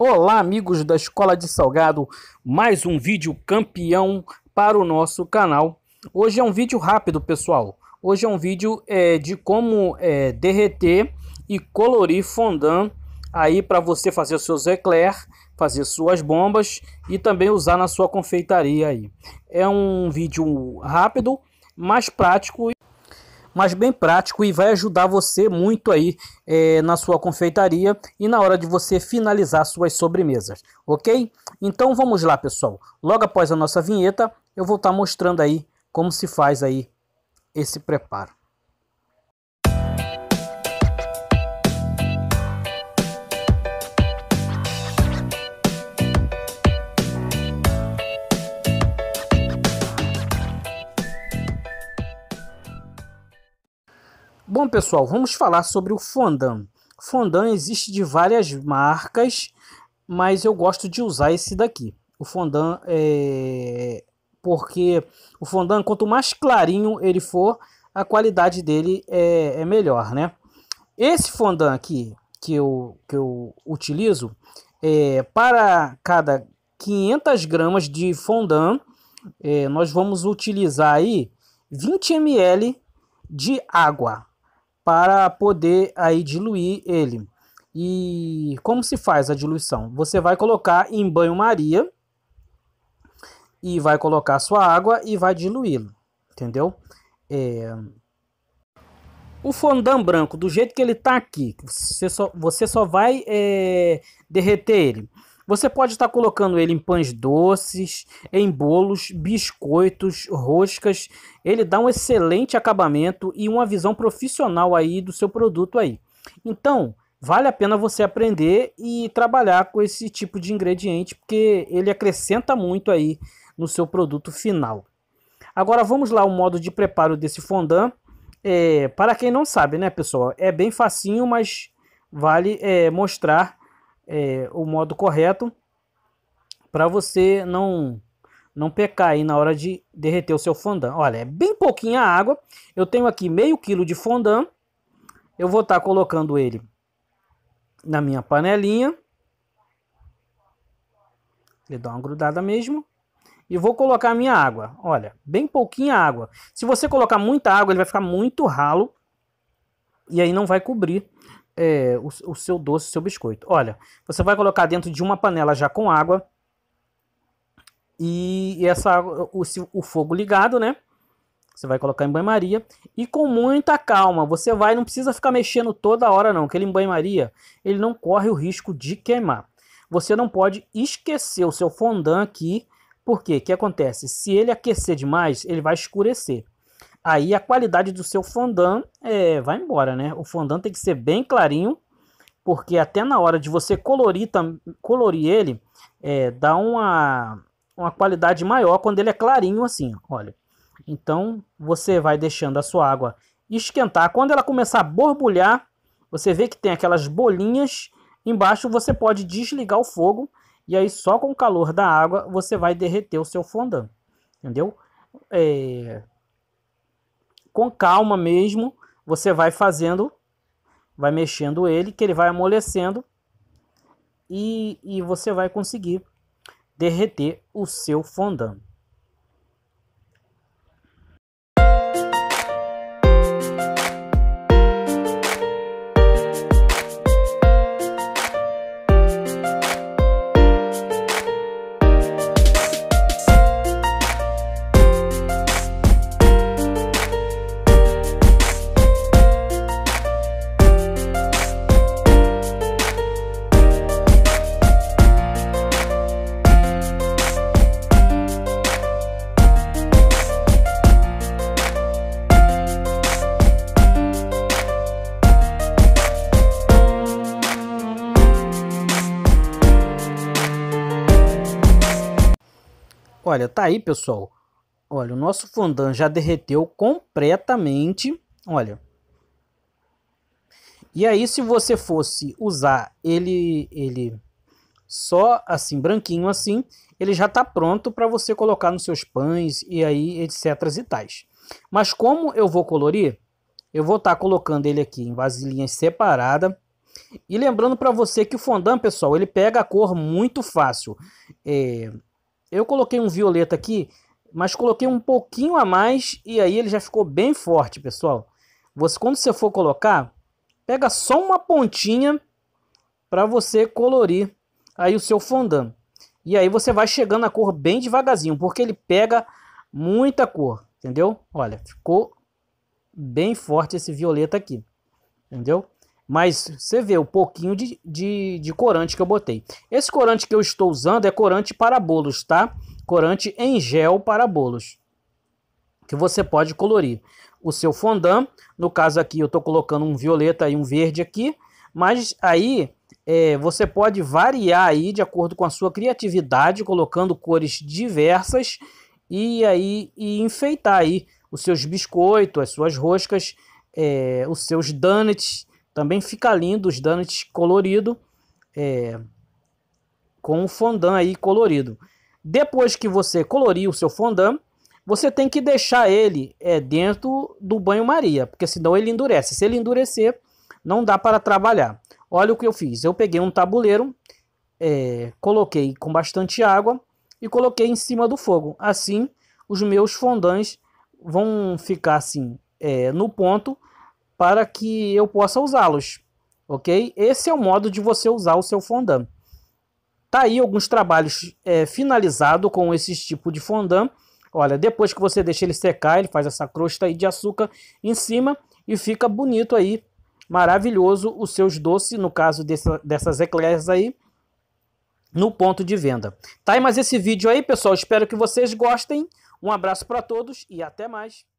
Olá, amigos da Escola de Salgado, mais um vídeo campeão para o nosso canal. Hoje é um vídeo rápido, pessoal. Hoje é um vídeo é, de como é, derreter e colorir fondant aí para você fazer seus eclairs, fazer suas bombas e também usar na sua confeitaria aí. É um vídeo rápido, mais prático mas bem prático e vai ajudar você muito aí é, na sua confeitaria e na hora de você finalizar suas sobremesas, ok? Então vamos lá, pessoal. Logo após a nossa vinheta, eu vou estar tá mostrando aí como se faz aí esse preparo. Bom, pessoal, vamos falar sobre o fondant. Fondant existe de várias marcas, mas eu gosto de usar esse daqui. O fondant é porque o fondant quanto mais clarinho ele for, a qualidade dele é, é melhor, né? Esse fondant aqui que eu, que eu utilizo é para cada 500 gramas de fondant é, nós vamos utilizar aí 20 ml de água para poder aí diluir ele. E como se faz a diluição? Você vai colocar em banho-maria e vai colocar sua água e vai diluí-lo, entendeu? É... O fondant branco, do jeito que ele tá aqui, você só, você só vai é, derreter ele você pode estar colocando ele em pães doces, em bolos, biscoitos, roscas. Ele dá um excelente acabamento e uma visão profissional aí do seu produto aí. Então, vale a pena você aprender e trabalhar com esse tipo de ingrediente, porque ele acrescenta muito aí no seu produto final. Agora vamos lá o modo de preparo desse fondant. É, para quem não sabe, né, pessoal, é bem facinho, mas vale é, mostrar é, o modo correto para você não não pecar aí na hora de derreter o seu fondant. Olha, é bem pouquinha água. Eu tenho aqui meio quilo de fondant. Eu vou estar tá colocando ele na minha panelinha. Ele dá uma grudada mesmo. E vou colocar a minha água. Olha, bem pouquinha água. Se você colocar muita água, ele vai ficar muito ralo. E aí não vai cobrir é, o, o, seu doce, o seu biscoito. Olha, você vai colocar dentro de uma panela já com água e essa o, o fogo ligado, né? Você vai colocar em banho-maria e com muita calma. Você vai, não precisa ficar mexendo toda hora não, que ele em banho-maria, ele não corre o risco de queimar. Você não pode esquecer o seu fondant aqui, porque o que acontece? Se ele aquecer demais, ele vai escurecer aí a qualidade do seu fondant é, vai embora, né? O fondant tem que ser bem clarinho, porque até na hora de você colorir, colorir ele, é, dá uma, uma qualidade maior quando ele é clarinho assim, olha. Então, você vai deixando a sua água esquentar. Quando ela começar a borbulhar, você vê que tem aquelas bolinhas embaixo, você pode desligar o fogo e aí só com o calor da água você vai derreter o seu fondant, entendeu? É, com calma mesmo, você vai fazendo, vai mexendo ele, que ele vai amolecendo e, e você vai conseguir derreter o seu fondant. Olha, tá aí, pessoal. Olha, o nosso fondant já derreteu completamente. Olha. E aí, se você fosse usar ele, ele só assim, branquinho assim, ele já está pronto para você colocar nos seus pães e aí etc e tais. Mas como eu vou colorir, eu vou estar tá colocando ele aqui em vasilhinhas separada. E lembrando para você que o fondant, pessoal, ele pega a cor muito fácil. É, eu coloquei um violeta aqui, mas coloquei um pouquinho a mais e aí ele já ficou bem forte, pessoal. Você, quando você for colocar, pega só uma pontinha para você colorir aí o seu fondant. E aí você vai chegando a cor bem devagarzinho, porque ele pega muita cor, entendeu? Olha, ficou bem forte esse violeta aqui, entendeu? Mas você vê o pouquinho de, de, de, corante que eu botei. Esse corante que eu estou usando é corante para bolos, tá? Corante em gel para bolos. Que você pode colorir o seu fondant. No caso aqui eu estou colocando um violeta e um verde aqui. Mas aí é, você pode variar aí de acordo com a sua criatividade, colocando cores diversas. E aí e enfeitar aí os seus biscoitos, as suas roscas, é, os seus donuts também fica lindo os donuts colorido, é, com o fondant aí colorido. Depois que você colorir o seu fondant, você tem que deixar ele é, dentro do banho-maria, porque senão ele endurece. Se ele endurecer, não dá para trabalhar. Olha o que eu fiz. Eu peguei um tabuleiro, é, coloquei com bastante água e coloquei em cima do fogo. Assim, os meus fondants vão ficar assim é, no ponto para que eu possa usá-los, ok? Esse é o modo de você usar o seu fondant. Tá aí alguns trabalhos é, finalizados com esse tipo de fondant. Olha, depois que você deixa ele secar, ele faz essa crosta aí de açúcar em cima e fica bonito aí, maravilhoso os seus doces, no caso dessa, dessas eclairs aí, no ponto de venda. Tá aí mais esse vídeo aí, pessoal. Espero que vocês gostem. Um abraço para todos e até mais.